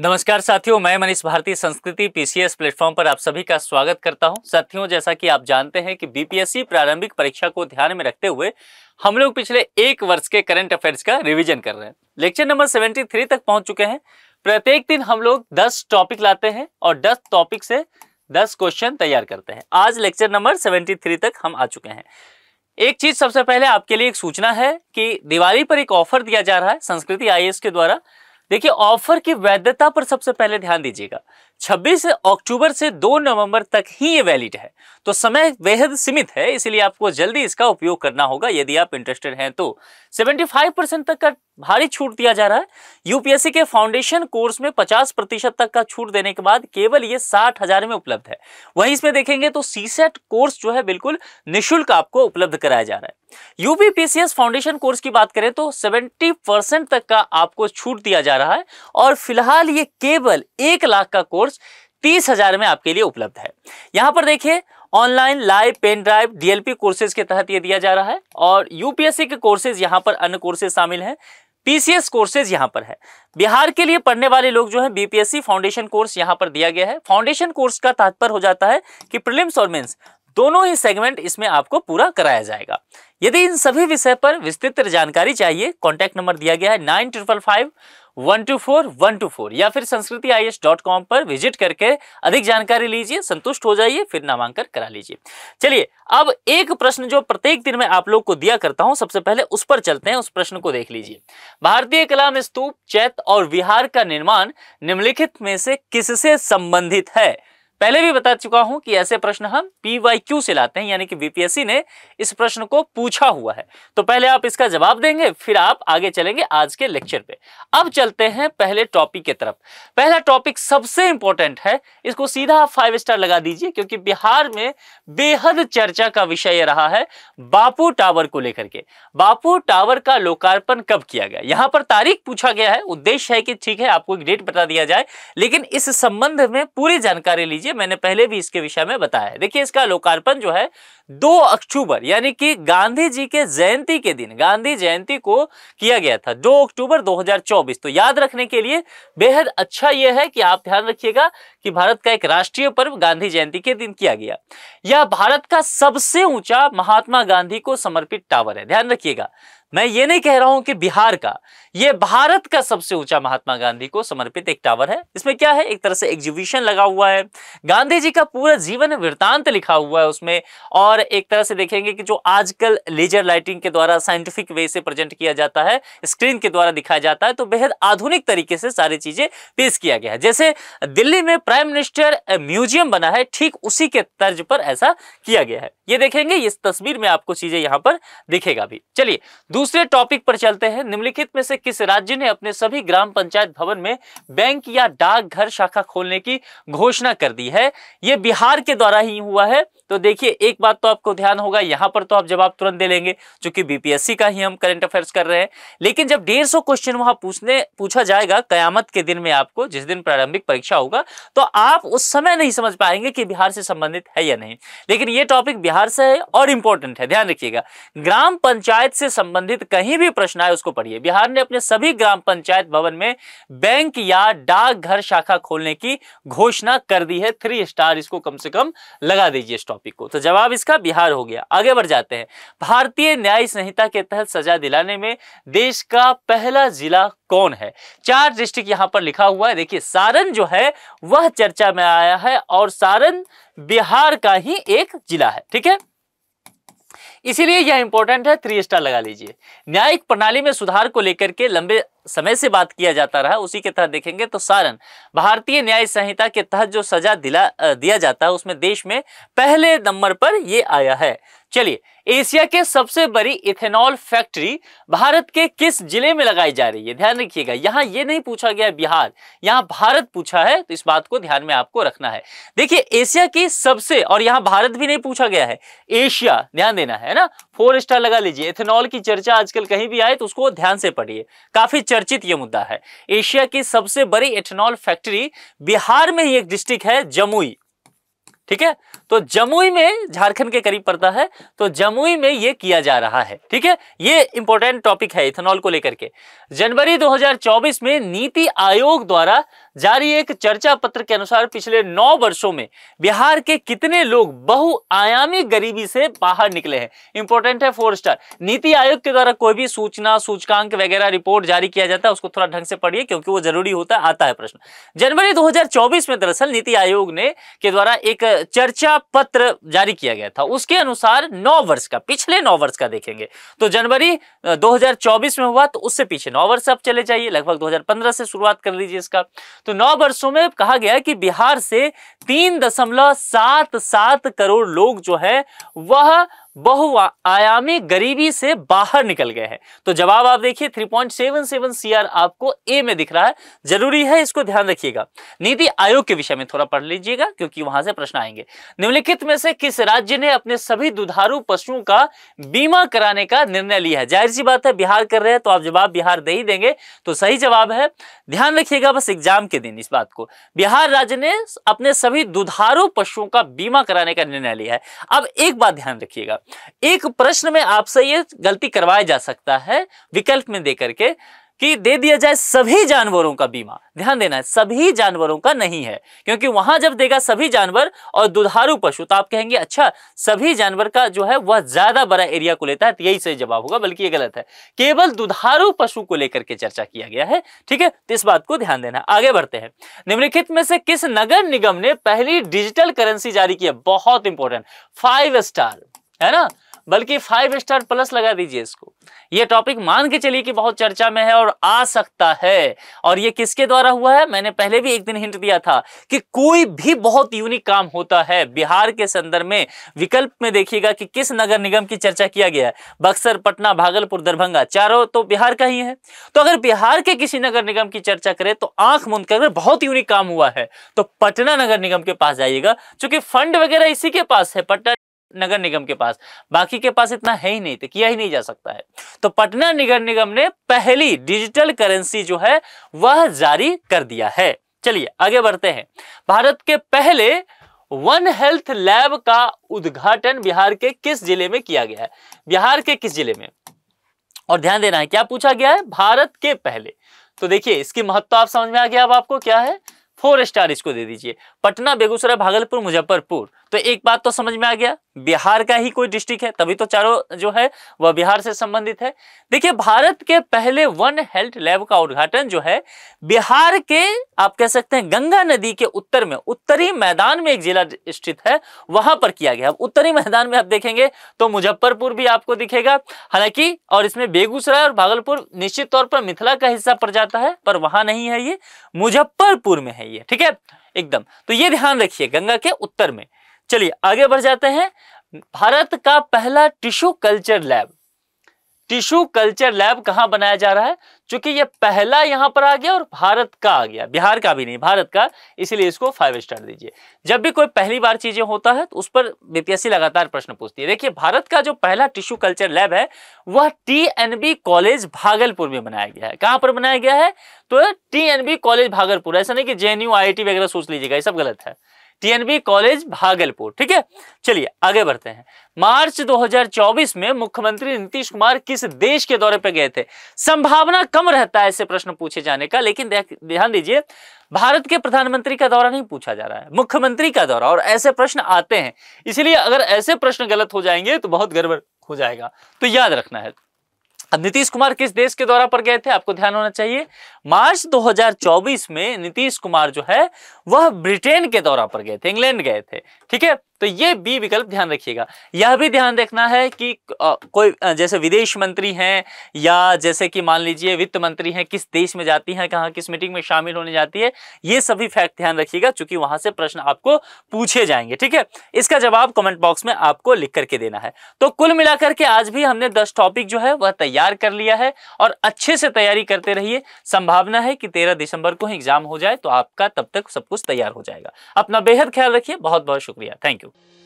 नमस्कार साथियों मैं मनीष भारतीय संस्कृति पीसीएस प्लेटफॉर्म पर आप सभी का स्वागत करता हूं साथियों जैसा कि आप जानते हैं कि बीपीएससी प्रारंभिक परीक्षा को ध्यान में रखते हुए हम लोग पिछले एक वर्ष के करंट अफेयर्स का रिवीजन कर रहे हैं लेक्चर नंबर थ्री तक पहुंच चुके हैं प्रत्येक दिन हम लोग दस टॉपिक लाते हैं और दस टॉपिक से दस क्वेश्चन तैयार करते हैं आज लेक्चर नंबर सेवेंटी तक हम आ चुके हैं एक चीज सबसे पहले आपके लिए एक सूचना है कि दिवाली पर एक ऑफर दिया जा रहा है संस्कृति आई के द्वारा देखिए ऑफर की वैधता पर सबसे पहले ध्यान दीजिएगा 26 अक्टूबर से 2 नवंबर तक ही ये वैलिड है तो समय बेहद सीमित है इसलिए आपको जल्दी इसका उपयोग करना होगा यदि आप इंटरेस्टेड हैं तो 75 परसेंट तक का भारी छूट दिया जा रहा है यूपीएससी के फाउंडेशन कोर्स में 50 प्रतिशत तक का छूट देने के बाद केवल ये साठ हजार में उपलब्ध है वहीं इसमें देखेंगे तो सीसेट कोर्स e जो है बिल्कुल निःशुल्क आपको उपलब्ध कराया जा रहा है यूपीपीसीएस फाउंडेशन कोर्स की बात करें तो सेवेंटी परसेंट तक का आपको छूट दिया जा रहा है और फिलहाल ये केवल एक लाख का कोर्स कोर्स तीस हजार में आपके लिए उपलब्ध है यहां पर देखिए online live pen drive DLP courses के तहत ये दिया जा रहा है और यूपीएससी के कोर्सेज यहां पर अन्य कोर्सेज शामिल हैं पीसीएस कोर्सेज यहां पर है बिहार के लिए पढ़ने वाले लोग जो है बीपीएससी फाउंडेशन कोर्स यहां पर दिया गया है फाउंडेशन कोर्स का तात्पर्य हो जाता है कि प्रिलिम्स और मेन्स दोनों ही सेगमेंट इसमें आपको पूरा कराया जाएगा यदि इन सभी विषय पर विस्तृत जानकारी चाहिए कॉन्टैक्ट नंबर दिया गया है nine triple five one two four one two four या फिर Sanskriti I S dot com पर विजिट करके अधिक जानकारी लीजिए संतुष्ट हो जाइए फिर नामांकन करा लीजिए चलिए अब एक प्रश्न जो प्रत्येक दिन में आप लोग को दिया करता हूं सबसे पहले उस पर चलते हैं उस प्रश्न को देख लीजिए भारतीय कला में स्तूप चैत और विहार का निर्माण निम्नलिखित में से किससे संबंधित है पहले भी बता चुका हूं कि ऐसे प्रश्न हम पीवाईक्यू से लाते हैं यानी कि बीपीएससी ने इस प्रश्न को पूछा हुआ है तो पहले आप इसका जवाब देंगे फिर आप आगे चलेंगे आज के लेक्चर पे अब चलते हैं पहले टॉपिक की तरफ पहला टॉपिक सबसे इंपॉर्टेंट है इसको सीधा आप फाइव स्टार लगा दीजिए क्योंकि बिहार में बेहद चर्चा का विषय रहा है बापू टावर को लेकर के बापू टावर का लोकार्पण कब किया गया यहां पर तारीख पूछा गया है उद्देश्य है कि ठीक है आपको एक डेट बता दिया जाए लेकिन इस संबंध में पूरी जानकारी लीजिए लीजिए मैंने पहले भी इसके विषय में बताया देखिए इसका लोकार्पण जो है दो अक्टूबर यानी कि गांधी जी के जयंती के दिन गांधी जयंती को किया गया था दो अक्टूबर 2024 तो याद रखने के लिए बेहद अच्छा यह है कि आप ध्यान रखिएगा कि भारत का एक राष्ट्रीय पर्व गांधी जयंती के दिन किया गया यह भारत का सबसे ऊंचा महात्मा गांधी को समर्पित टावर है ध्यान रखिएगा मैं ये नहीं कह रहा हूं कि बिहार का ये भारत का सबसे ऊंचा महात्मा गांधी को समर्पित एक टावर है इसमें क्या है एक तरह से एग्जीबिशन लगा हुआ है गांधी जी का पूरा जीवन वृतांत लिखा हुआ है उसमें और एक तरह से देखेंगे कि जो आजकल लेजर लाइटिंग के द्वारा साइंटिफिक वे से प्रेजेंट किया जाता है स्क्रीन के द्वारा दिखाया जाता है तो बेहद आधुनिक तरीके से सारी चीजें पेश किया गया है जैसे दिल्ली में प्राइम मिनिस्टर म्यूजियम बना है ठीक उसी के तर्ज पर ऐसा किया गया है ये देखेंगे इस तस्वीर में आपको चीजें यहां पर दिखेगा भी चलिए दूसरे टॉपिक पर चलते हैं निम्नलिखित में से किस राज्य ने अपने सभी ग्राम पंचायत भवन में बैंक या डाकघर शाखा खोलने की घोषणा कर दी है ये बिहार के द्वारा ही हुआ है तो देखिए एक बात तो आपको ध्यान होगा यहां पर तो आप जवाब तुरंत दे लेंगे चूंकि बीपीएससी का ही हम करंट अफेयर्स कर रहे हैं लेकिन जब डेढ़ सौ क्वेश्चन वहां पूछने पूछा जाएगा कयामत के दिन में आपको जिस दिन प्रारंभिक परीक्षा होगा तो आप उस समय नहीं समझ पाएंगे कि बिहार से संबंधित है या नहीं लेकिन ये टॉपिक बिहार से है और इंपॉर्टेंट है ध्यान रखिएगा ग्राम पंचायत से संबंधित संबंधित कहीं भी प्रश्न आए उसको पढ़िए बिहार ने अपने सभी ग्राम पंचायत भवन में बैंक या डाकघर शाखा खोलने की घोषणा कर दी है थ्री स्टार इसको कम से कम लगा दीजिए इस टॉपिक को तो जवाब इसका बिहार हो गया आगे बढ़ जाते हैं भारतीय न्याय संहिता के तहत सजा दिलाने में देश का पहला जिला कौन है चार डिस्ट्रिक्ट यहां पर लिखा हुआ है देखिए सारण जो है वह चर्चा में आया है और सारण बिहार का ही एक जिला है ठीक है इसीलिए यह इंपॉर्टेंट है थ्री स्टार लगा लीजिए न्यायिक प्रणाली में सुधार को लेकर के लंबे समय से बात किया जाता रहा उसी के तहत देखेंगे तो सारण भारतीय न्याय संहिता के तहत जो सजा दिला दिया जाता है उसमें देश में पहले नंबर पर ये आया है चलिए एशिया के सबसे बड़ी इथेनॉल फैक्ट्री भारत के किस जिले में लगाई जा रही है ध्यान रखिएगा यहां ये नहीं पूछा गया बिहार यहां भारत पूछा है तो इस बात को ध्यान में आपको रखना है देखिए एशिया की सबसे और यहां भारत भी नहीं पूछा गया है एशिया ध्यान देना है ना फोर स्टार लगा लीजिए इथेनॉल की चर्चा आजकल कहीं भी आए तो उसको ध्यान से पढ़िए काफी चर्चित ये मुद्दा है एशिया की सबसे बड़ी एथेनॉल फैक्ट्री बिहार में ही एक डिस्ट्रिक्ट है जमुई ठीक है तो जमुई में झारखंड के करीब पड़ता है तो जमुई में यह किया जा रहा है ठीक है यह इंपॉर्टेंट टॉपिक है इथेनॉल को लेकर के जनवरी 2024 में नीति आयोग द्वारा जारी एक चर्चा पत्र के अनुसार पिछले नौ वर्षों में बिहार के कितने लोग बहुआयामी गरीबी से बाहर निकले हैं इंपॉर्टेंट है फोर स्टार नीति आयोग के द्वारा कोई भी सूचना सूचकांक वगैरह रिपोर्ट जारी किया जाता है उसको थोड़ा ढंग से पढ़िए क्योंकि वो जरूरी होता है आता है प्रश्न जनवरी दो में दरअसल नीति आयोग ने के द्वारा एक चर्चा पत्र जारी किया गया था उसके अनुसार नौ वर्ष का पिछले नौ वर्ष का देखेंगे तो जनवरी दो में हुआ तो उससे पीछे नौ वर्ष आप चले जाइए लगभग दो से शुरुआत कर लीजिए इसका तो नौ वर्षों में कहा गया कि बिहार से तीन दशमलव सात सात करोड़ लोग जो है वह बहुआयामी गरीबी से बाहर निकल गए हैं तो जवाब आप देखिए 3.77 सीआर आपको ए में दिख रहा है जरूरी है इसको ध्यान रखिएगा नीति आयोग के विषय में थोड़ा पढ़ लीजिएगा क्योंकि वहां से प्रश्न आएंगे निम्नलिखित में से किस राज्य ने अपने सभी दुधारू पशुओं का बीमा कराने का निर्णय लिया है जाहिर सी बात है बिहार कर रहे हैं तो आप जवाब बिहार दे ही देंगे तो सही जवाब है ध्यान रखिएगा बस एग्जाम के दिन इस बात को बिहार राज्य ने अपने सभी दुधारू पशुओं का बीमा कराने का निर्णय लिया है अब एक बात ध्यान रखिएगा एक प्रश्न में आपसे ये गलती करवाया जा सकता है विकल्प में दे करके कि दे दिया जाए सभी जानवरों का बीमा ध्यान देना है सभी जानवरों का नहीं है क्योंकि वहां जब देगा सभी जानवर और दुधारू पशु तो आप कहेंगे अच्छा सभी जानवर का जो है वह ज्यादा बड़ा एरिया को लेता है तो यही सही जवाब होगा बल्कि ये गलत है केवल दुधारू पशु को लेकर के चर्चा किया गया है ठीक है तो इस बात को ध्यान देना आगे बढ़ते हैं निम्नलिखित में से किस नगर निगम ने पहली डिजिटल करेंसी जारी की है बहुत इंपॉर्टेंट फाइव स्टार है ना बल्कि फाइव स्टार प्लस लगा दीजिए इसको ये टॉपिक मान के चलिए कि बहुत चर्चा में है और आ सकता है और ये किसके द्वारा हुआ है मैंने पहले भी एक दिन हिंट दिया था कि कोई भी बहुत यूनिक काम होता है बिहार के संदर्भ में विकल्प में देखिएगा कि किस नगर निगम की चर्चा किया गया है बक्सर पटना भागलपुर दरभंगा चारों तो बिहार का ही है तो अगर बिहार के किसी नगर निगम की चर्चा करें तो आंख मुंद कर बहुत यूनिक काम हुआ है तो पटना नगर निगम के पास जाइएगा चूंकि फंड वगैरह इसी के पास है पटना नगर निगम के पास बाकी के पास इतना है ही नहीं तो किया ही नहीं जा सकता है तो पटना नगर निगम ने पहली डिजिटल करेंसी जो है वह जारी कर दिया है चलिए आगे बढ़ते हैं भारत के पहले वन हेल्थ लैब का उद्घाटन बिहार के किस जिले में किया गया है बिहार के किस जिले में और ध्यान देना है क्या पूछा गया है भारत के पहले तो देखिए इसकी महत्व आप समझ में आ गया अब आपको क्या है फोर स्टार इसको दे दीजिए पटना बेगूसराय भागलपुर मुजफ्फरपुर तो एक बात तो समझ में आ गया बिहार का ही कोई डिस्ट्रिक्ट है तभी तो चारों जो है वह बिहार से संबंधित है देखिए भारत के पहले वन हेल्थ लैब का उद्घाटन जो है बिहार के आप कह सकते हैं गंगा नदी के उत्तर में उत्तरी मैदान में एक जिला स्थित है वहां पर किया गया अब उत्तरी मैदान में आप देखेंगे तो मुजफ्फरपुर भी आपको दिखेगा हालांकि और इसमें बेगूसराय और भागलपुर निश्चित तौर पर मिथिला का हिस्सा पड़ जाता है पर वहां नहीं है ये मुजफ्फरपुर में है नहीं ठीक है एकदम तो ये ध्यान रखिए गंगा के उत्तर में चलिए आगे बढ़ जाते हैं भारत का पहला tissue culture lab tissue culture lab कहाँ बनाया जा रहा है चूंकि ये पहला यहाँ पर आ गया और भारत का आ गया बिहार का भी नहीं भारत का इसीलिए इसको फाइव स्टार दीजिए जब भी कोई पहली बार चीज़ें होता है तो उस पर बीपीएससी लगातार प्रश्न पूछती है देखिए भारत का जो पहला टिश्यू कल्चर लैब है वह टी कॉलेज भागलपुर में बनाया गया है कहाँ पर बनाया गया है तो टी कॉलेज भागलपुर ऐसा नहीं कि जे वगैरह सोच लीजिएगा ये सब गलत है टीएनबी कॉलेज भागलपुर ठीक है चलिए आगे बढ़ते हैं मार्च 2024 में मुख्यमंत्री नीतीश कुमार किस देश के दौरे पर गए थे संभावना कम रहता है ऐसे प्रश्न पूछे जाने का लेकिन ध्यान दीजिए भारत के प्रधानमंत्री का दौरा नहीं पूछा जा रहा है मुख्यमंत्री का दौरा और ऐसे प्रश्न आते हैं इसलिए अगर ऐसे प्रश्न गलत हो जाएंगे तो बहुत गड़बड़ हो जाएगा तो याद रखना है नीतीश कुमार किस देश के दौरा पर गए थे आपको ध्यान होना चाहिए मार्च 2024 में नीतीश कुमार जो है वह ब्रिटेन के दौरा पर गए थे इंग्लैंड गए थे ठीक है तो ये बी विकल्प ध्यान रखिएगा यह भी ध्यान रखना है कि कोई जैसे विदेश मंत्री हैं या जैसे कि मान लीजिए वित्त मंत्री हैं किस देश में जाती हैं कहाँ किस मीटिंग में शामिल होने जाती है ये सभी फैक्ट ध्यान रखिएगा चूंकि वहां से प्रश्न आपको पूछे जाएंगे ठीक है इसका जवाब कमेंट बॉक्स में आपको लिख करके देना है तो कुल मिलाकर के आज भी हमने दस टॉपिक जो है वह तैयार कर लिया है और अच्छे से तैयारी करते रहिए संभावना है कि तेरह दिसंबर को एग्जाम हो जाए तो आपका तब तक सब कुछ तैयार हो जाएगा अपना बेहद ख्याल रखिए बहुत बहुत शुक्रिया थैंक यू Marvel.